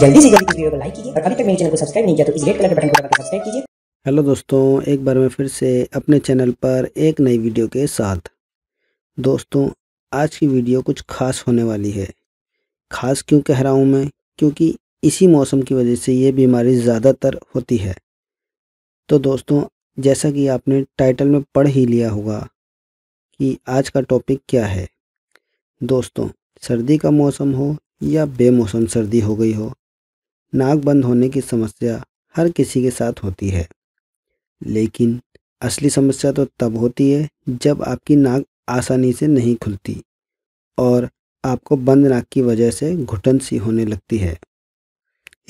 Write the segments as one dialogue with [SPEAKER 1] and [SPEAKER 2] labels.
[SPEAKER 1] जल्दी से जल्दी वीडियो को लाइक कीजिए और अभी तक मेरे चैनल को सब्सक्राइब नहीं किया तो इस रेड कलर के बटन को दबाकर सब्सक्राइब कीजिए हेलो दोस्तों एक बार मैं फिर से अपने चैनल पर एक नई वीडियो के साथ दोस्तों आज की वीडियो कुछ खास होने वाली है खास क्यों कह रहा हूँ मैं क्योंकि इसी मौसम की वजह से ये बीमारी ज़्यादातर होती है तो दोस्तों जैसा कि आपने टाइटल में पढ़ ही लिया होगा कि आज का टॉपिक क्या है दोस्तों सर्दी का मौसम हो या बेमौसम सर्दी हो गई हो नाक बंद होने की समस्या हर किसी के साथ होती है लेकिन असली समस्या तो तब होती है जब आपकी नाक आसानी से नहीं खुलती और आपको बंद नाक की वजह से घुटन सी होने लगती है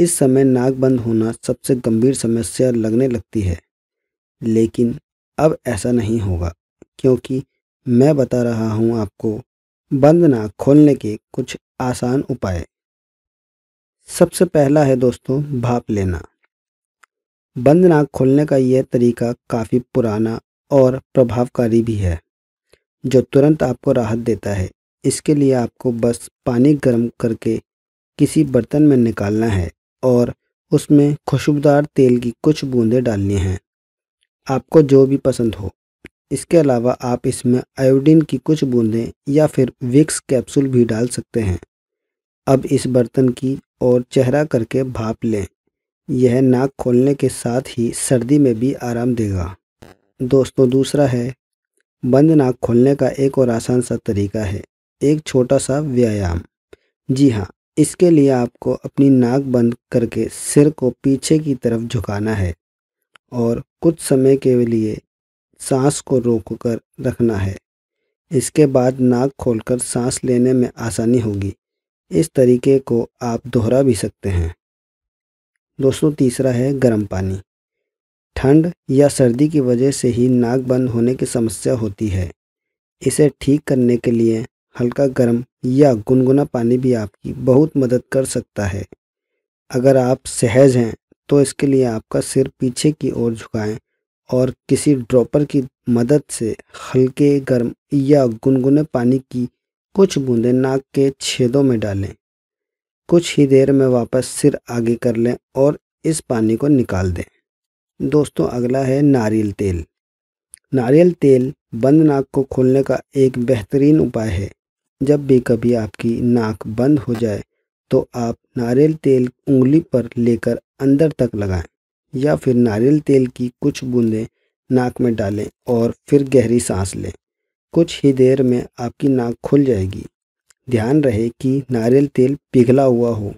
[SPEAKER 1] इस समय नाक बंद होना सबसे गंभीर समस्या लगने लगती है लेकिन अब ऐसा नहीं होगा क्योंकि मैं बता रहा हूँ आपको बंद नाक खोलने के कुछ आसान उपाय सबसे पहला है दोस्तों भाप लेना बंद नाक खोलने का यह तरीका काफ़ी पुराना और प्रभावकारी भी है जो तुरंत आपको राहत देता है इसके लिए आपको बस पानी गर्म करके किसी बर्तन में निकालना है और उसमें खुशबूदार तेल की कुछ बूंदें डालनी हैं आपको जो भी पसंद हो इसके अलावा आप इसमें आयोडीन की कुछ बूंदें या फिर विक्स कैप्सूल भी डाल सकते हैं अब इस बर्तन की और चेहरा करके भाप लें यह नाक खोलने के साथ ही सर्दी में भी आराम देगा दोस्तों दूसरा है बंद नाक खोलने का एक और आसान सा तरीका है एक छोटा सा व्यायाम जी हाँ इसके लिए आपको अपनी नाक बंद करके सिर को पीछे की तरफ झुकाना है और कुछ समय के लिए सांस को रोककर रखना है इसके बाद नाक खोलकर सांस लेने में आसानी होगी इस तरीके को आप दोहरा भी सकते हैं दोस्तों तीसरा है गर्म पानी ठंड या सर्दी की वजह से ही नाक बंद होने की समस्या होती है इसे ठीक करने के लिए हल्का गर्म या गुनगुना पानी भी आपकी बहुत मदद कर सकता है अगर आप सहज हैं तो इसके लिए आपका सिर पीछे की ओर झुकाएं और किसी ड्रॉपर की मदद से हल्के गर्म या गुनगुने पानी की कुछ बूंदें नाक के छेदों में डालें कुछ ही देर में वापस सिर आगे कर लें और इस पानी को निकाल दें दोस्तों अगला है नारियल तेल नारियल तेल बंद नाक को खोलने का एक बेहतरीन उपाय है जब भी कभी आपकी नाक बंद हो जाए तो आप नारियल तेल उंगली पर लेकर अंदर तक लगाएं या फिर नारियल तेल की कुछ बूंदें नाक में डालें और फिर गहरी सांस लें कुछ ही देर में आपकी नाक खुल जाएगी ध्यान रहे कि नारियल तेल पिघला हुआ हो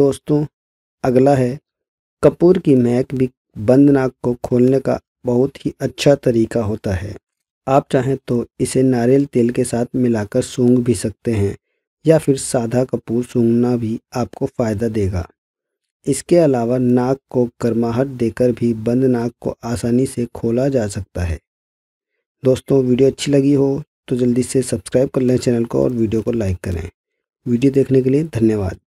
[SPEAKER 1] दोस्तों अगला है कपूर की महक भी बंद नाक को खोलने का बहुत ही अच्छा तरीका होता है आप चाहें तो इसे नारियल तेल के साथ मिलाकर सूंघ भी सकते हैं या फिर सादा कपूर सूंघना भी आपको फ़ायदा देगा इसके अलावा नाक को गर्माहट देकर भी बंद नाक को आसानी से खोला जा सकता है दोस्तों वीडियो अच्छी लगी हो तो जल्दी से सब्सक्राइब कर लें चैनल को और वीडियो को लाइक करें वीडियो देखने के लिए धन्यवाद